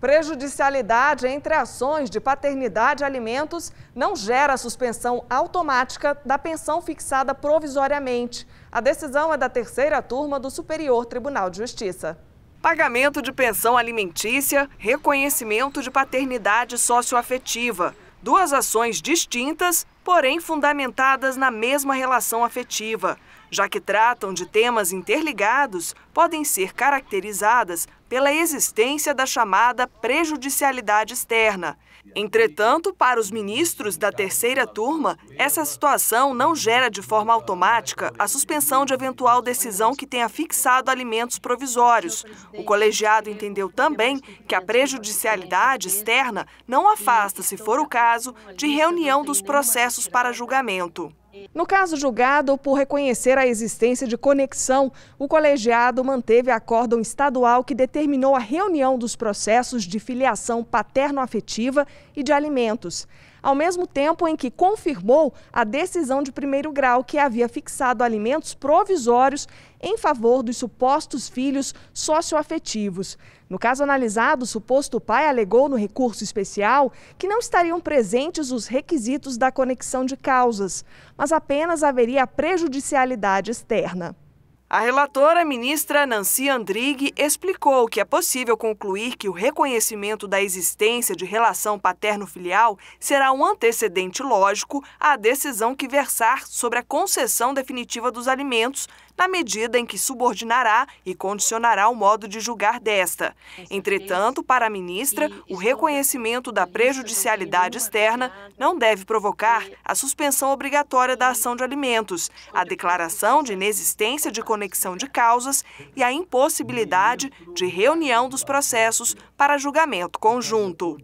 Prejudicialidade entre ações de paternidade e alimentos não gera suspensão automática da pensão fixada provisoriamente. A decisão é da terceira turma do Superior Tribunal de Justiça. Pagamento de pensão alimentícia, reconhecimento de paternidade socioafetiva. Duas ações distintas, porém fundamentadas na mesma relação afetiva já que tratam de temas interligados, podem ser caracterizadas pela existência da chamada prejudicialidade externa. Entretanto, para os ministros da terceira turma, essa situação não gera de forma automática a suspensão de eventual decisão que tenha fixado alimentos provisórios. O colegiado entendeu também que a prejudicialidade externa não afasta, se for o caso, de reunião dos processos para julgamento. No caso julgado por reconhecer a existência de conexão, o colegiado manteve acórdão estadual que determinou a reunião dos processos de filiação paterno-afetiva e de alimentos ao mesmo tempo em que confirmou a decisão de primeiro grau que havia fixado alimentos provisórios em favor dos supostos filhos socioafetivos. No caso analisado, o suposto pai alegou no recurso especial que não estariam presentes os requisitos da conexão de causas, mas apenas haveria prejudicialidade externa. A relatora ministra Nancy Andrighi explicou que é possível concluir que o reconhecimento da existência de relação paterno-filial será um antecedente lógico à decisão que versar sobre a concessão definitiva dos alimentos na medida em que subordinará e condicionará o modo de julgar desta. Entretanto, para a ministra, o reconhecimento da prejudicialidade externa não deve provocar a suspensão obrigatória da ação de alimentos, a declaração de inexistência de conexão de causas e a impossibilidade de reunião dos processos para julgamento conjunto.